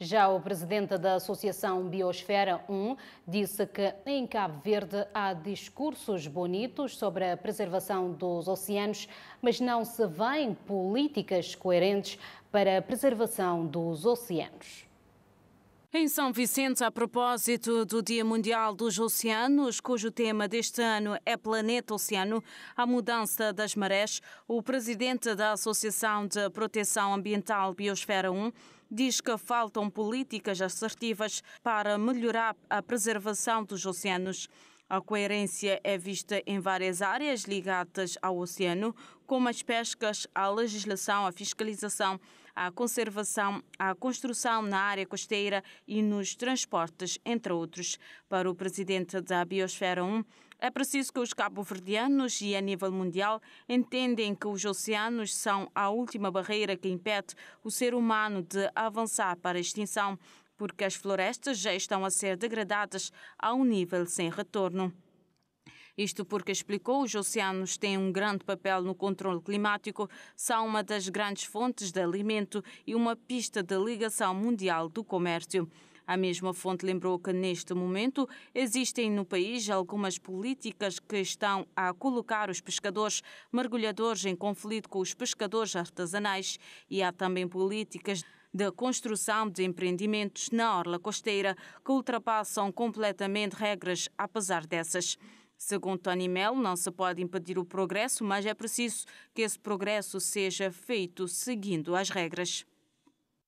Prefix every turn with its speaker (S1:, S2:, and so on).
S1: Já o presidente da Associação Biosfera 1 disse que em Cabo Verde há discursos bonitos sobre a preservação dos oceanos, mas não se vêem políticas coerentes para a preservação dos oceanos.
S2: Em São Vicente, a propósito do Dia Mundial dos Oceanos, cujo tema deste ano é Planeta Oceano, a mudança das marés, o presidente da Associação de Proteção Ambiental Biosfera 1 diz que faltam políticas assertivas para melhorar a preservação dos oceanos. A coerência é vista em várias áreas ligadas ao oceano, como as pescas, a legislação, a fiscalização, a conservação, a construção na área costeira e nos transportes, entre outros. Para o presidente da Biosfera 1, é preciso que os cabo-verdianos e a nível mundial entendem que os oceanos são a última barreira que impede o ser humano de avançar para a extinção porque as florestas já estão a ser degradadas a um nível sem retorno. Isto porque, explicou, os oceanos têm um grande papel no controle climático, são uma das grandes fontes de alimento e uma pista de ligação mundial do comércio. A mesma fonte lembrou que, neste momento, existem no país algumas políticas que estão a colocar os pescadores mergulhadores em conflito com os pescadores artesanais e há também políticas de construção de empreendimentos na orla costeira que ultrapassam completamente regras, apesar dessas. Segundo Tony Mel, não se pode impedir o progresso, mas é preciso que esse progresso seja feito seguindo as regras.